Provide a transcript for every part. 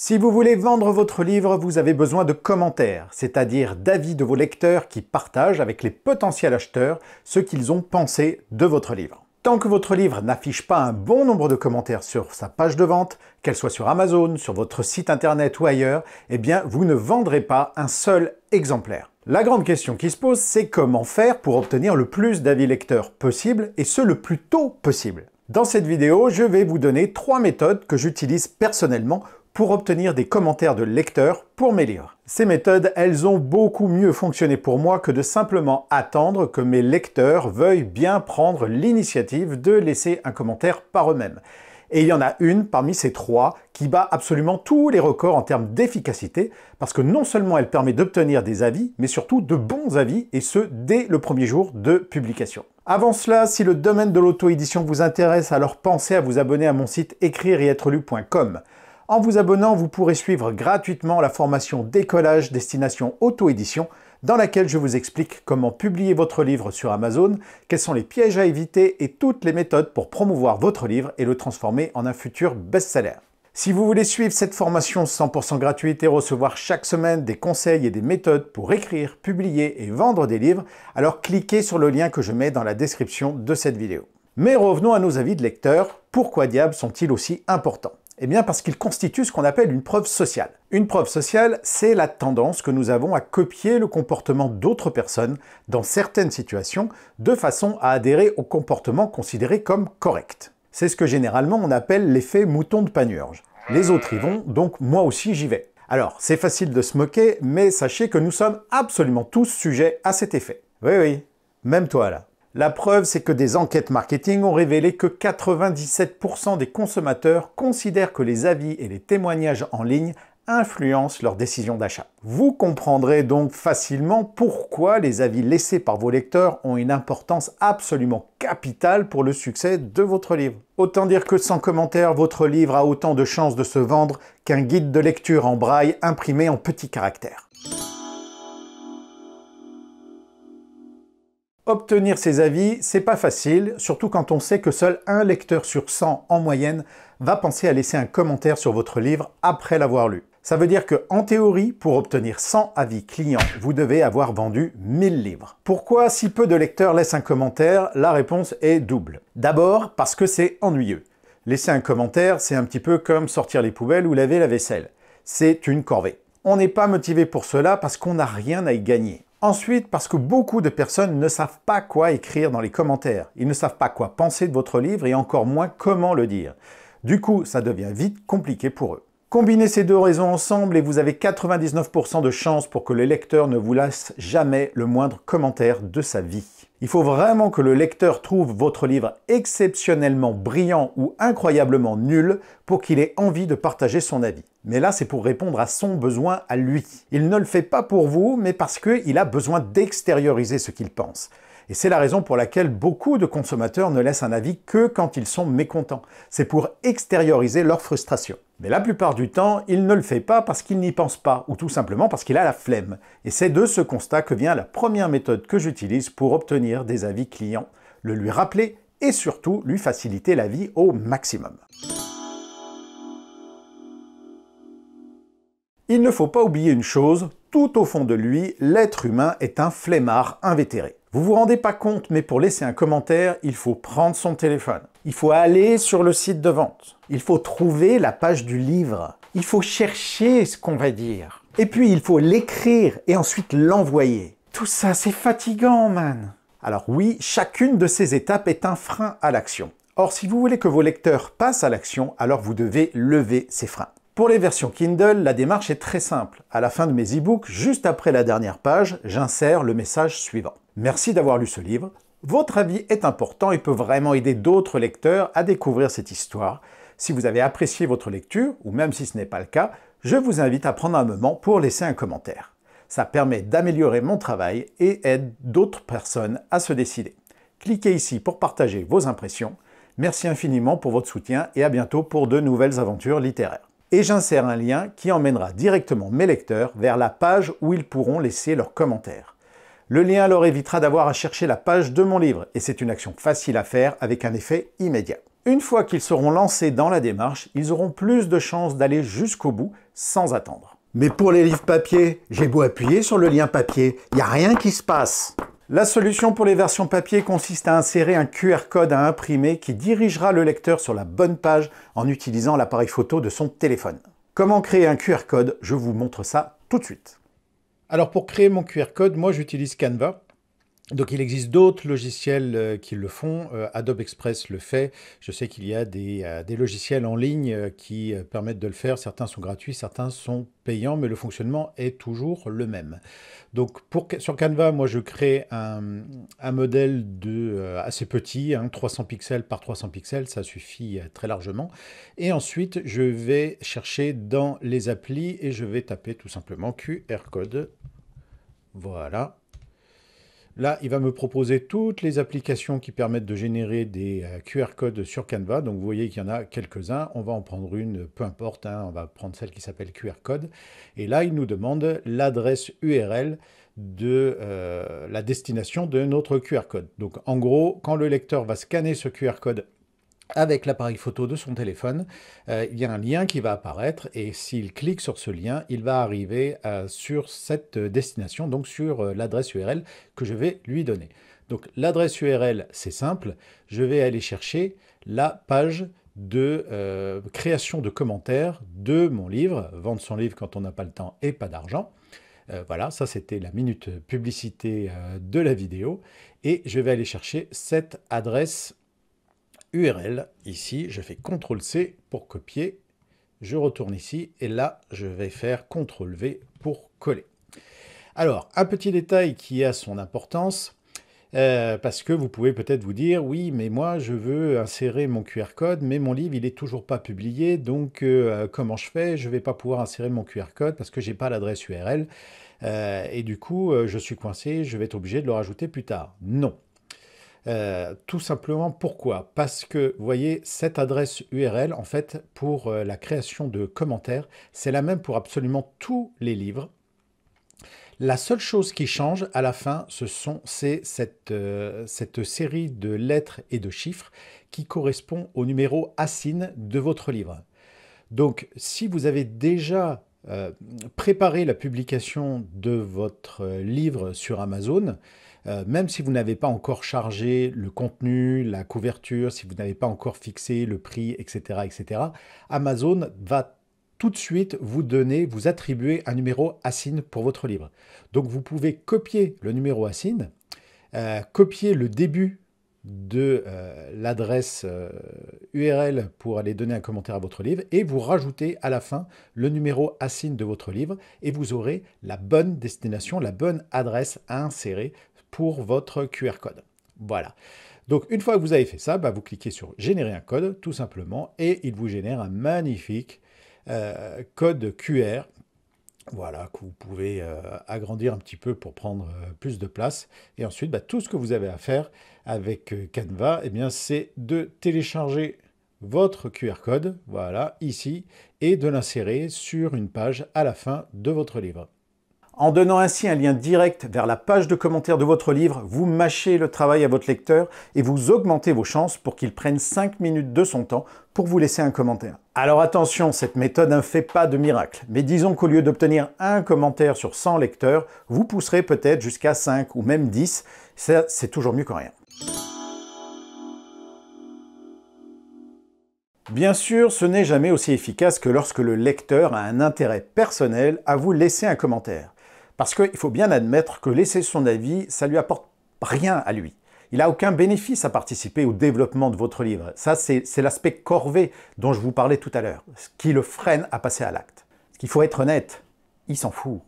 Si vous voulez vendre votre livre, vous avez besoin de commentaires, c'est-à-dire d'avis de vos lecteurs qui partagent avec les potentiels acheteurs ce qu'ils ont pensé de votre livre. Tant que votre livre n'affiche pas un bon nombre de commentaires sur sa page de vente, qu'elle soit sur Amazon, sur votre site internet ou ailleurs, eh bien vous ne vendrez pas un seul exemplaire. La grande question qui se pose, c'est comment faire pour obtenir le plus d'avis lecteurs possible et ce le plus tôt possible. Dans cette vidéo, je vais vous donner trois méthodes que j'utilise personnellement pour obtenir des commentaires de lecteurs pour mes livres. Ces méthodes, elles ont beaucoup mieux fonctionné pour moi que de simplement attendre que mes lecteurs veuillent bien prendre l'initiative de laisser un commentaire par eux-mêmes. Et il y en a une parmi ces trois qui bat absolument tous les records en termes d'efficacité, parce que non seulement elle permet d'obtenir des avis, mais surtout de bons avis, et ce, dès le premier jour de publication. Avant cela, si le domaine de l'auto-édition vous intéresse, alors pensez à vous abonner à mon site écrire en vous abonnant, vous pourrez suivre gratuitement la formation Décollage Destination Auto-édition dans laquelle je vous explique comment publier votre livre sur Amazon, quels sont les pièges à éviter et toutes les méthodes pour promouvoir votre livre et le transformer en un futur best-seller. Si vous voulez suivre cette formation 100% gratuite et recevoir chaque semaine des conseils et des méthodes pour écrire, publier et vendre des livres, alors cliquez sur le lien que je mets dans la description de cette vidéo. Mais revenons à nos avis de lecteurs. Pourquoi diable sont-ils aussi importants eh bien parce qu'il constitue ce qu'on appelle une preuve sociale. Une preuve sociale, c'est la tendance que nous avons à copier le comportement d'autres personnes dans certaines situations de façon à adhérer au comportement considéré comme correct. C'est ce que généralement on appelle l'effet mouton de panurge. Les autres y vont, donc moi aussi j'y vais. Alors, c'est facile de se moquer, mais sachez que nous sommes absolument tous sujets à cet effet. Oui, oui, même toi là. La preuve, c'est que des enquêtes marketing ont révélé que 97% des consommateurs considèrent que les avis et les témoignages en ligne influencent leur décision d'achat. Vous comprendrez donc facilement pourquoi les avis laissés par vos lecteurs ont une importance absolument capitale pour le succès de votre livre. Autant dire que sans commentaire, votre livre a autant de chances de se vendre qu'un guide de lecture en braille imprimé en petits caractères. Obtenir ces avis, c'est pas facile, surtout quand on sait que seul un lecteur sur 100 en moyenne va penser à laisser un commentaire sur votre livre après l'avoir lu. Ça veut dire que, en théorie, pour obtenir 100 avis clients, vous devez avoir vendu 1000 livres. Pourquoi si peu de lecteurs laissent un commentaire La réponse est double. D'abord, parce que c'est ennuyeux. Laisser un commentaire, c'est un petit peu comme sortir les poubelles ou laver la vaisselle. C'est une corvée. On n'est pas motivé pour cela parce qu'on n'a rien à y gagner. Ensuite, parce que beaucoup de personnes ne savent pas quoi écrire dans les commentaires. Ils ne savent pas quoi penser de votre livre et encore moins comment le dire. Du coup, ça devient vite compliqué pour eux. Combinez ces deux raisons ensemble et vous avez 99% de chances pour que le lecteur ne vous lasse jamais le moindre commentaire de sa vie. Il faut vraiment que le lecteur trouve votre livre exceptionnellement brillant ou incroyablement nul pour qu'il ait envie de partager son avis. Mais là, c'est pour répondre à son besoin à lui. Il ne le fait pas pour vous, mais parce qu'il a besoin d'extérioriser ce qu'il pense. Et c'est la raison pour laquelle beaucoup de consommateurs ne laissent un avis que quand ils sont mécontents. C'est pour extérioriser leur frustration. Mais la plupart du temps, il ne le fait pas parce qu'il n'y pense pas, ou tout simplement parce qu'il a la flemme. Et c'est de ce constat que vient la première méthode que j'utilise pour obtenir des avis clients, le lui rappeler et surtout lui faciliter la vie au maximum. Il ne faut pas oublier une chose, tout au fond de lui, l'être humain est un flemmard invétéré. Vous vous rendez pas compte, mais pour laisser un commentaire, il faut prendre son téléphone. Il faut aller sur le site de vente. Il faut trouver la page du livre. Il faut chercher ce qu'on va dire. Et puis, il faut l'écrire et ensuite l'envoyer. Tout ça, c'est fatigant, man. Alors oui, chacune de ces étapes est un frein à l'action. Or, si vous voulez que vos lecteurs passent à l'action, alors vous devez lever ces freins. Pour les versions Kindle, la démarche est très simple. À la fin de mes e-books, juste après la dernière page, j'insère le message suivant. Merci d'avoir lu ce livre. Votre avis est important et peut vraiment aider d'autres lecteurs à découvrir cette histoire. Si vous avez apprécié votre lecture, ou même si ce n'est pas le cas, je vous invite à prendre un moment pour laisser un commentaire. Ça permet d'améliorer mon travail et aide d'autres personnes à se décider. Cliquez ici pour partager vos impressions. Merci infiniment pour votre soutien et à bientôt pour de nouvelles aventures littéraires et j'insère un lien qui emmènera directement mes lecteurs vers la page où ils pourront laisser leurs commentaires. Le lien leur évitera d'avoir à chercher la page de mon livre et c'est une action facile à faire avec un effet immédiat. Une fois qu'ils seront lancés dans la démarche, ils auront plus de chances d'aller jusqu'au bout sans attendre. Mais pour les livres papier, j'ai beau appuyer sur le lien papier, il n'y a rien qui se passe. La solution pour les versions papier consiste à insérer un QR code à imprimer qui dirigera le lecteur sur la bonne page en utilisant l'appareil photo de son téléphone. Comment créer un QR code Je vous montre ça tout de suite. Alors pour créer mon QR code, moi j'utilise Canva. Donc il existe d'autres logiciels euh, qui le font, euh, Adobe Express le fait, je sais qu'il y a des, euh, logiciels en ligne qui permettent de le faire, certains sont gratuits, certains sont payants, mais le fonctionnement est toujours le même. Donc sur Canva, moi je crée un, modèle de, assez petit, 300 hein, pixels par 300 pixels, ça suffit très largement, et ensuite je vais chercher dans les applis et je vais taper tout simplement QR code, voilà, Là, il va me proposer toutes les applications qui permettent de générer des euh, QR codes sur Canva. Donc, vous voyez qu'il y en a quelques-uns. On va en prendre une, peu importe. Hein. on va prendre celle qui s'appelle QR code. Et là, il nous demande l'adresse URL de euh, la destination de notre QR code. Donc, en gros, quand le lecteur va scanner ce QR code avec l'appareil photo de son téléphone, euh, il y a un lien qui va apparaître et s'il clique sur ce lien, il va arriver euh, sur cette euh, destination, donc sur l'adresse URL que je vais lui donner. Donc l'adresse URL, c'est simple, je vais aller chercher la page de création de commentaires de mon livre, vendre son livre quand on n'a pas le temps et pas d'argent. voilà, ça c'était la minute publicité de la vidéo. Et je vais aller chercher cette adresse URL. Ici, je fais CTRL-C pour copier. Je retourne ici et là, je vais faire CTRL-V pour coller. Alors, un petit détail qui a son importance, euh, parce que vous pouvez peut-être vous dire, oui, mais moi, je veux insérer mon QR code, mais mon livre, il n'est toujours pas publié, donc euh, comment je fais Je ne vais pas pouvoir insérer mon QR code parce que je n'ai pas l'adresse URL, euh, et du coup, je suis coincé, je vais être obligé de le rajouter plus tard. Non, euh, tout simplement pourquoi Parce que, vous voyez, cette adresse URL, en fait, pour euh, la création de commentaires, c'est la même pour absolument tous les livres. La seule chose qui change à la fin, ce sont c'est cette, euh, cette série de lettres et de chiffres qui correspond au numéro ASIN de votre livre. Donc, si vous avez déjà préparé la publication de votre livre sur Amazon, euh, même si vous n'avez pas encore chargé le contenu, la couverture, si vous n'avez pas encore fixé le prix, etc., etc., Amazon va tout de suite vous donner, vous attribuer un numéro ASIN pour votre livre. Donc vous pouvez copier le numéro ASIN, euh, copier le début de euh, l'adresse URL pour aller donner un commentaire à votre livre et vous rajoutez à la fin le numéro ASIN de votre livre et vous aurez la bonne destination, la bonne adresse à insérer pour votre QR code. Voilà. Donc une fois que vous avez fait ça, bah, vous cliquez sur générer un code tout simplement et il vous génère un magnifique euh, code QR. Voilà, que vous pouvez euh, agrandir un petit peu pour prendre euh, plus de place. Et ensuite, bah, tout ce que vous avez à faire avec Canva, eh bien, c'est de télécharger votre QR code, voilà, ici, et de l'insérer sur une page à la fin de votre livre. En donnant ainsi un lien direct vers la page de commentaires de votre livre, vous mâchez le travail à votre lecteur et vous augmentez vos chances pour qu'il prenne 5 minutes de son temps pour vous laisser un commentaire. Alors attention, cette méthode ne fait pas de miracle, mais disons qu'au lieu d'obtenir un commentaire sur 100 lecteurs, vous pousserez peut-être jusqu'à 5 ou même 10, ça c'est toujours mieux que rien. Bien sûr, ce n'est jamais aussi efficace que lorsque le lecteur a un intérêt personnel à vous laisser un commentaire. Parce qu'il faut bien admettre que laisser son avis, ça lui apporte rien à lui. Il n'a aucun bénéfice à participer au développement de votre livre. Ça, c'est l'aspect corvée dont je vous parlais tout à l'heure, ce qui le freine à passer à l'acte. Ce qu'il faut être honnête, il s'en fout.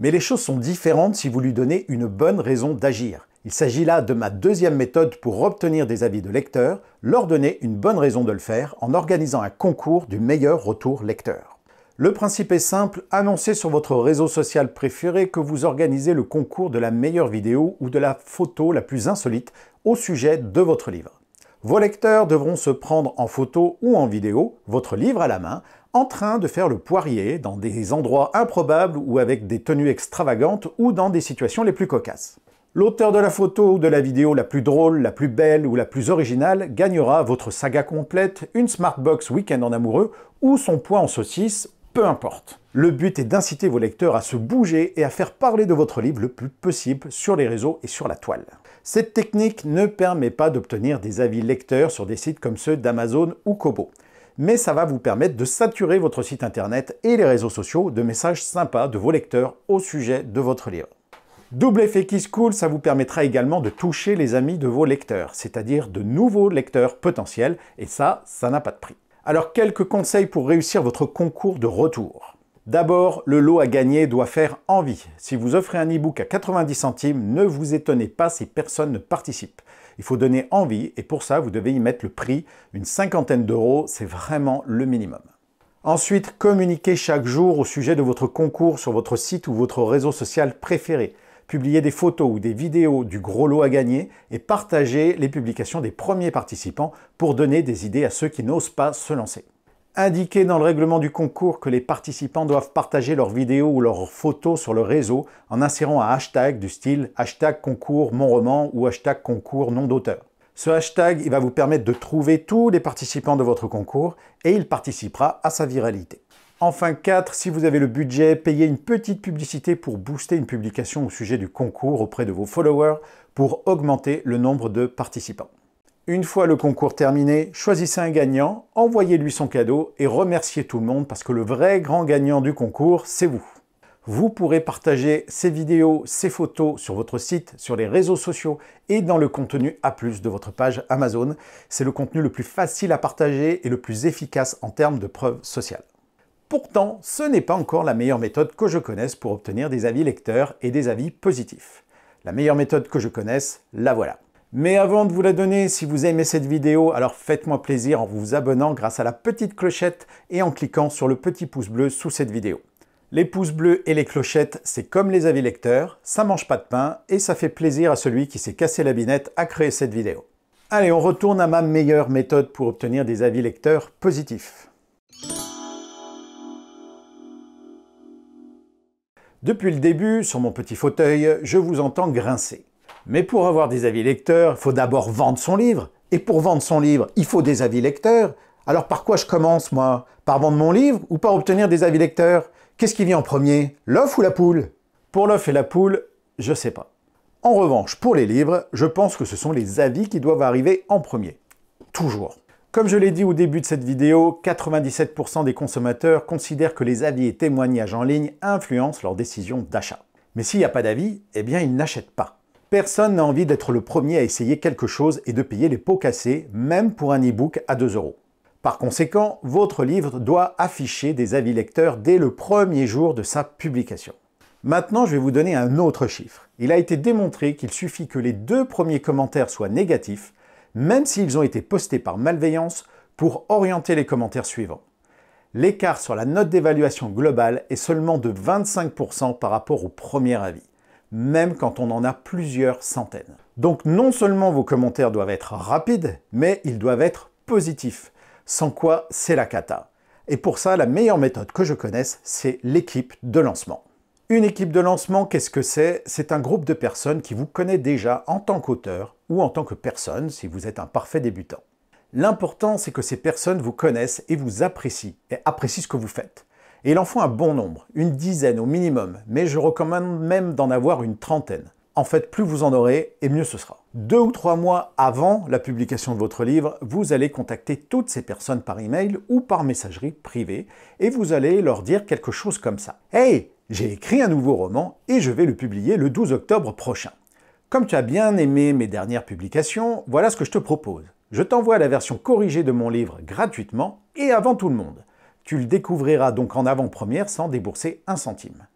Mais les choses sont différentes si vous lui donnez une bonne raison d'agir. Il s'agit là de ma deuxième méthode pour obtenir des avis de lecteurs, leur donner une bonne raison de le faire en organisant un concours du meilleur retour lecteur. Le principe est simple, annoncez sur votre réseau social préféré que vous organisez le concours de la meilleure vidéo ou de la photo la plus insolite au sujet de votre livre. Vos lecteurs devront se prendre en photo ou en vidéo, votre livre à la main, en train de faire le poirier dans des endroits improbables ou avec des tenues extravagantes ou dans des situations les plus cocasses. L'auteur de la photo ou de la vidéo la plus drôle, la plus belle ou la plus originale gagnera votre saga complète, une Smartbox Week-end en amoureux ou son poids en saucisse peu importe. Le but est d'inciter vos lecteurs à se bouger et à faire parler de votre livre le plus possible sur les réseaux et sur la toile. Cette technique ne permet pas d'obtenir des avis lecteurs sur des sites comme ceux d'Amazon ou Kobo, mais ça va vous permettre de saturer votre site internet et les réseaux sociaux de messages sympas de vos lecteurs au sujet de votre livre. Double effet Kiss Cool, ça vous permettra également de toucher les amis de vos lecteurs, c'est-à-dire de nouveaux lecteurs potentiels, et ça, ça n'a pas de prix. Alors quelques conseils pour réussir votre concours de retour. D'abord, le lot à gagner doit faire envie. Si vous offrez un e-book à 90 centimes, ne vous étonnez pas si personne ne participe. Il faut donner envie et pour ça, vous devez y mettre le prix, une cinquantaine d'euros, c'est vraiment le minimum. Ensuite, communiquez chaque jour au sujet de votre concours sur votre site ou votre réseau social préféré publier des photos ou des vidéos du gros lot à gagner et partager les publications des premiers participants pour donner des idées à ceux qui n'osent pas se lancer. Indiquez dans le règlement du concours que les participants doivent partager leurs vidéos ou leurs photos sur le réseau en insérant un hashtag du style hashtag concours mon roman ou hashtag concours nom d'auteur. Ce hashtag va vous permettre de trouver tous les participants de votre concours et il participera à sa viralité. Enfin 4, si vous avez le budget, payez une petite publicité pour booster une publication au sujet du concours auprès de vos followers pour augmenter le nombre de participants. Une fois le concours terminé, choisissez un gagnant, envoyez-lui son cadeau et remerciez tout le monde parce que le vrai grand gagnant du concours, c'est vous. Vous pourrez partager ces vidéos, ces photos sur votre site, sur les réseaux sociaux et dans le contenu A+, de votre page Amazon. C'est le contenu le plus facile à partager et le plus efficace en termes de preuves sociales. Pourtant, ce n'est pas encore la meilleure méthode que je connaisse pour obtenir des avis lecteurs et des avis positifs. La meilleure méthode que je connaisse, la voilà. Mais avant de vous la donner, si vous aimez cette vidéo, alors faites-moi plaisir en vous abonnant grâce à la petite clochette et en cliquant sur le petit pouce bleu sous cette vidéo. Les pouces bleus et les clochettes, c'est comme les avis lecteurs, ça mange pas de pain et ça fait plaisir à celui qui s'est cassé la binette à créer cette vidéo. Allez, on retourne à ma meilleure méthode pour obtenir des avis lecteurs positifs. Depuis le début, sur mon petit fauteuil, je vous entends grincer. Mais pour avoir des avis lecteurs, il faut d'abord vendre son livre. Et pour vendre son livre, il faut des avis lecteurs. Alors par quoi je commence, moi Par vendre mon livre ou par obtenir des avis lecteurs Qu'est-ce qui vient en premier L'œuf ou la poule Pour l'œuf et la poule, je sais pas. En revanche, pour les livres, je pense que ce sont les avis qui doivent arriver en premier. Toujours. Comme je l'ai dit au début de cette vidéo, 97% des consommateurs considèrent que les avis et témoignages en ligne influencent leur décision d'achat. Mais s'il n'y a pas d'avis, eh bien ils n'achètent pas. Personne n'a envie d'être le premier à essayer quelque chose et de payer les pots cassés, même pour un e-book à 2 euros. Par conséquent, votre livre doit afficher des avis lecteurs dès le premier jour de sa publication. Maintenant, je vais vous donner un autre chiffre. Il a été démontré qu'il suffit que les deux premiers commentaires soient négatifs même s'ils ont été postés par malveillance pour orienter les commentaires suivants. L'écart sur la note d'évaluation globale est seulement de 25% par rapport au premier avis, même quand on en a plusieurs centaines. Donc non seulement vos commentaires doivent être rapides, mais ils doivent être positifs, sans quoi c'est la cata. Et pour ça, la meilleure méthode que je connaisse, c'est l'équipe de lancement. Une équipe de lancement, qu'est-ce que c'est C'est un groupe de personnes qui vous connaît déjà en tant qu'auteur ou en tant que personne si vous êtes un parfait débutant. L'important, c'est que ces personnes vous connaissent et vous apprécient, et apprécient ce que vous faites. Et il en faut un bon nombre, une dizaine au minimum, mais je recommande même d'en avoir une trentaine. En fait, plus vous en aurez, et mieux ce sera deux ou trois mois avant la publication de votre livre, vous allez contacter toutes ces personnes par email ou par messagerie privée et vous allez leur dire quelque chose comme ça. Hey, j'ai écrit un nouveau roman et je vais le publier le 12 octobre prochain. Comme tu as bien aimé mes dernières publications, voilà ce que je te propose. Je t'envoie la version corrigée de mon livre gratuitement et avant tout le monde. Tu le découvriras donc en avant-première sans débourser un centime.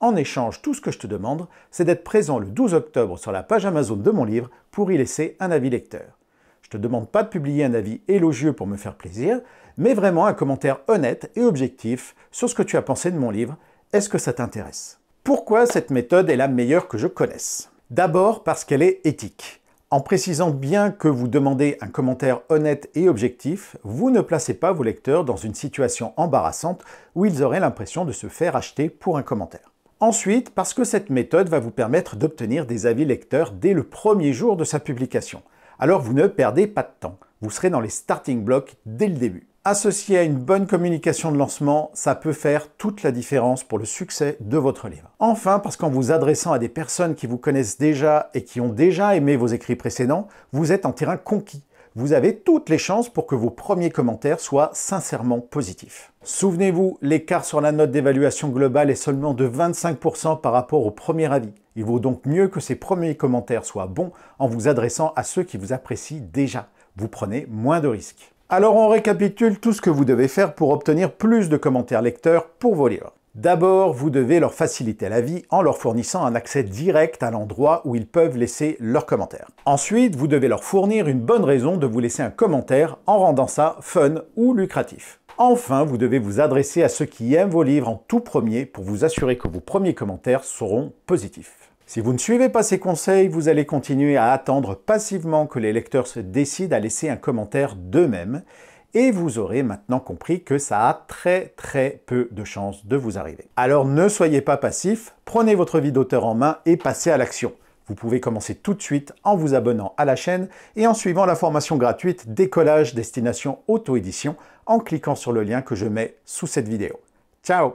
En échange, tout ce que je te demande, c'est d'être présent le 12 octobre sur la page Amazon de mon livre pour y laisser un avis lecteur. Je te demande pas de publier un avis élogieux pour me faire plaisir, mais vraiment un commentaire honnête et objectif sur ce que tu as pensé de mon livre. Est-ce que ça t'intéresse Pourquoi cette méthode est la meilleure que je connaisse D'abord parce qu'elle est éthique. En précisant bien que vous demandez un commentaire honnête et objectif, vous ne placez pas vos lecteurs dans une situation embarrassante où ils auraient l'impression de se faire acheter pour un commentaire. Ensuite, parce que cette méthode va vous permettre d'obtenir des avis lecteurs dès le premier jour de sa publication. Alors vous ne perdez pas de temps, vous serez dans les starting blocks dès le début. Associé à une bonne communication de lancement, ça peut faire toute la différence pour le succès de votre livre. Enfin, parce qu'en vous adressant à des personnes qui vous connaissent déjà et qui ont déjà aimé vos écrits précédents, vous êtes en terrain conquis vous avez toutes les chances pour que vos premiers commentaires soient sincèrement positifs. Souvenez-vous, l'écart sur la note d'évaluation globale est seulement de 25% par rapport au premier avis. Il vaut donc mieux que ces premiers commentaires soient bons en vous adressant à ceux qui vous apprécient déjà. Vous prenez moins de risques. Alors on récapitule tout ce que vous devez faire pour obtenir plus de commentaires lecteurs pour vos livres. D'abord, vous devez leur faciliter la vie en leur fournissant un accès direct à l'endroit où ils peuvent laisser leurs commentaires. Ensuite, vous devez leur fournir une bonne raison de vous laisser un commentaire en rendant ça fun ou lucratif. Enfin, vous devez vous adresser à ceux qui aiment vos livres en tout premier pour vous assurer que vos premiers commentaires seront positifs. Si vous ne suivez pas ces conseils, vous allez continuer à attendre passivement que les lecteurs se décident à laisser un commentaire d'eux-mêmes et vous aurez maintenant compris que ça a très très peu de chances de vous arriver. Alors ne soyez pas passif, prenez votre vie d'auteur en main et passez à l'action. Vous pouvez commencer tout de suite en vous abonnant à la chaîne et en suivant la formation gratuite Décollage Destination Auto-édition en cliquant sur le lien que je mets sous cette vidéo. Ciao